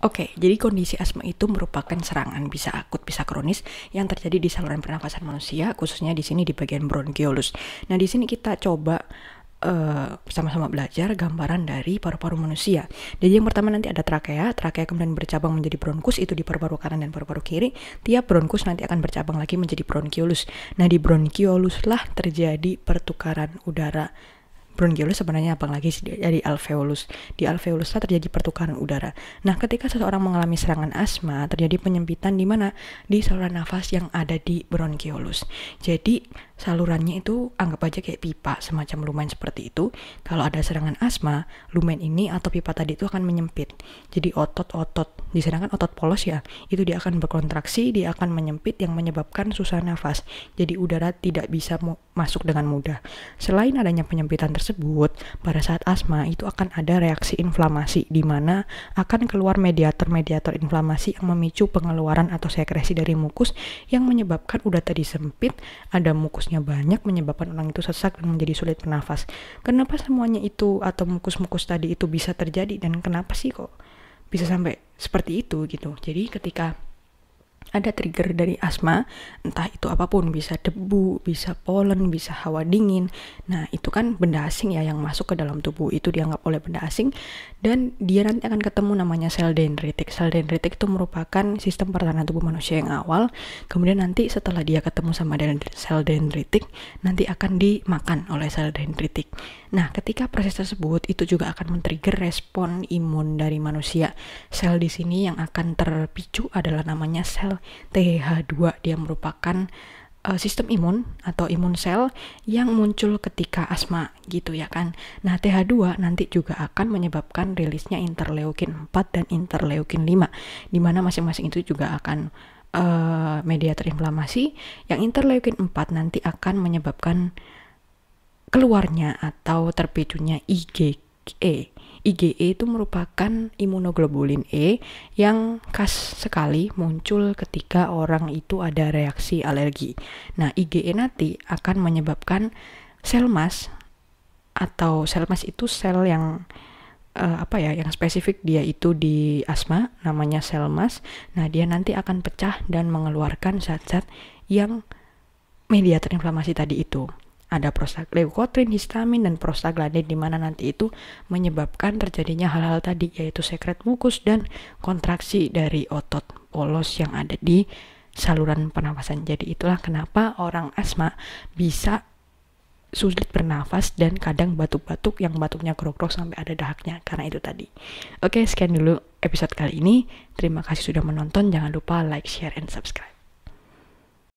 Oke, jadi kondisi asma itu merupakan serangan bisa akut, bisa kronis yang terjadi di saluran pernafasan manusia, khususnya di sini di bagian bronkiolus. Nah, di sini kita coba eh, sama-sama uh, belajar gambaran dari paru-paru manusia. Jadi yang pertama nanti ada trakea, trakea kemudian bercabang menjadi bronkus itu di paru-paru kanan dan paru-paru kiri. Tiap bronkus nanti akan bercabang lagi menjadi bronkiolus. Nah, di bronkiolus lah terjadi pertukaran udara bronkiolus sebenarnya apa lagi sih dari alveolus. Di alveolus terjadi pertukaran udara. Nah, ketika seseorang mengalami serangan asma, terjadi penyempitan di mana? Di saluran nafas yang ada di bronchiolus Jadi, salurannya itu anggap aja kayak pipa, semacam lumen seperti itu. Kalau ada serangan asma, lumen ini atau pipa tadi itu akan menyempit. Jadi otot-otot, disedangkan otot polos ya, itu dia akan berkontraksi, dia akan menyempit yang menyebabkan susah nafas. Jadi udara tidak bisa masuk dengan mudah. Selain adanya penyempitan tersebut, pada saat asma itu akan ada reaksi inflamasi di mana akan keluar mediator-mediator inflamasi yang memicu pengeluaran atau sekresi dari mukus yang menyebabkan udah tadi sempit, ada mukusnya banyak menyebabkan orang itu sesak dan menjadi sulit bernafas. Kenapa semuanya itu atau mukus-mukus tadi itu bisa terjadi dan kenapa sih kok bisa sampai seperti itu gitu. Jadi ketika ada trigger dari asma, entah itu apapun, bisa debu, bisa polen, bisa hawa dingin. Nah, itu kan benda asing ya yang masuk ke dalam tubuh itu dianggap oleh benda asing dan dia nanti akan ketemu namanya sel dendritik. Sel dendritik itu merupakan sistem pertahanan tubuh manusia yang awal. Kemudian nanti setelah dia ketemu sama sel dendritik, nanti akan dimakan oleh sel dendritik. Nah, ketika proses tersebut itu juga akan men-trigger respon imun dari manusia sel di sini yang akan terpicu adalah namanya sel TH2. Dia merupakan uh, sistem imun atau imun sel yang muncul ketika asma gitu ya kan. Nah, TH2 nanti juga akan menyebabkan rilisnya interleukin 4 dan interleukin 5 di mana masing-masing itu juga akan uh, eh, mediator inflamasi. Yang interleukin 4 nanti akan menyebabkan keluarnya atau terpicunya IgE IgE itu merupakan imunoglobulin E yang khas sekali muncul ketika orang itu ada reaksi alergi. Nah, IgE nanti akan menyebabkan sel mas atau sel mas itu sel yang uh, apa ya, yang spesifik dia itu di asma namanya sel mas. Nah, dia nanti akan pecah dan mengeluarkan zat-zat yang mediator inflamasi tadi itu ada prostaglandin, histamin, dan prostaglandin di mana nanti itu menyebabkan terjadinya hal-hal tadi yaitu sekret mukus dan kontraksi dari otot polos yang ada di saluran pernafasan. Jadi itulah kenapa orang asma bisa sulit bernafas dan kadang batuk-batuk yang batuknya krok-krok sampai ada dahaknya karena itu tadi. Oke, sekian dulu episode kali ini. Terima kasih sudah menonton. Jangan lupa like, share, and subscribe.